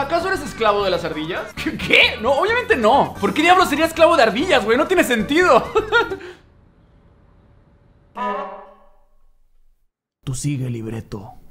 ¿acaso eres esclavo de las ardillas? ¿Qué? No, obviamente no. ¿Por qué diablos sería esclavo de ardillas, güey? No tiene sentido. Tú sigue libreto.